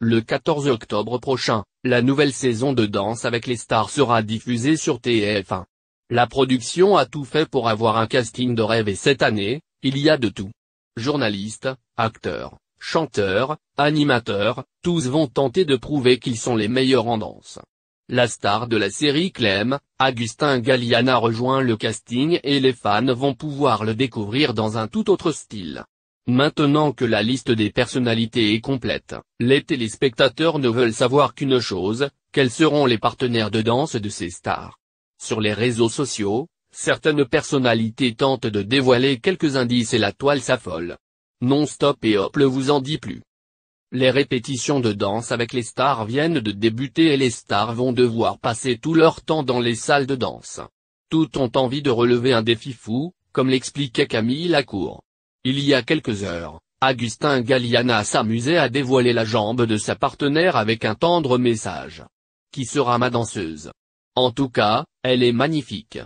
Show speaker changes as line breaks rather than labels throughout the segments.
Le 14 octobre prochain, la nouvelle saison de Danse avec les stars sera diffusée sur TF1. La production a tout fait pour avoir un casting de rêve et cette année, il y a de tout. Journalistes, acteurs, chanteurs, animateurs, tous vont tenter de prouver qu'ils sont les meilleurs en danse. La star de la série Clem, Agustin Galliana rejoint le casting et les fans vont pouvoir le découvrir dans un tout autre style. Maintenant que la liste des personnalités est complète, les téléspectateurs ne veulent savoir qu'une chose, quels seront les partenaires de danse de ces stars. Sur les réseaux sociaux, certaines personnalités tentent de dévoiler quelques indices et la toile s'affole. Non-stop et hop le vous en dit plus. Les répétitions de danse avec les stars viennent de débuter et les stars vont devoir passer tout leur temps dans les salles de danse. Toutes ont envie de relever un défi fou, comme l'expliquait Camille Lacour. Il y a quelques heures, Agustin Galliana s'amusait à dévoiler la jambe de sa partenaire avec un tendre message. Qui sera ma danseuse En tout cas, elle est magnifique.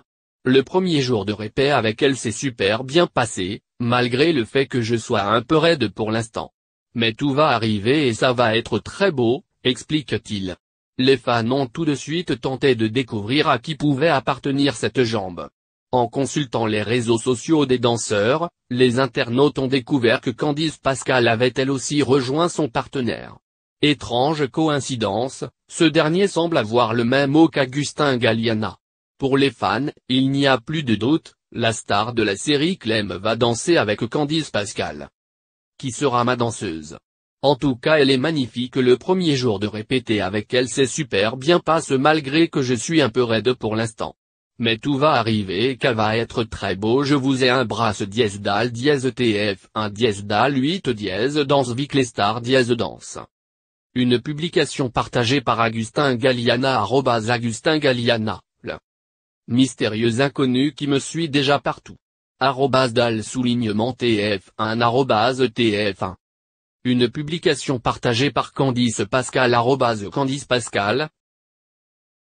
Le premier jour de répé avec elle s'est super bien passé, malgré le fait que je sois un peu raide pour l'instant. Mais tout va arriver et ça va être très beau, explique-t-il. Les fans ont tout de suite tenté de découvrir à qui pouvait appartenir cette jambe. En consultant les réseaux sociaux des danseurs, les internautes ont découvert que Candice Pascal avait elle aussi rejoint son partenaire. Étrange coïncidence, ce dernier semble avoir le même mot qu'agustin Galliana. Pour les fans, il n'y a plus de doute, la star de la série Clem va danser avec Candice Pascal. Qui sera ma danseuse En tout cas elle est magnifique le premier jour de répéter avec elle c'est super bien passe malgré que je suis un peu raide pour l'instant. Mais tout va arriver et ça va être très beau je vous ai un brasse dièse dal dièse tf 1 dièse dal 8 dièse danse vic les dièse danse. Une publication partagée par Agustin Galliana arrobas Agustin Galliana, le mystérieux inconnu qui me suit déjà partout. Arrobas dal soulignement tf1 arrobas tf1. Une publication partagée par Candice Pascal arrobas Candice Pascal,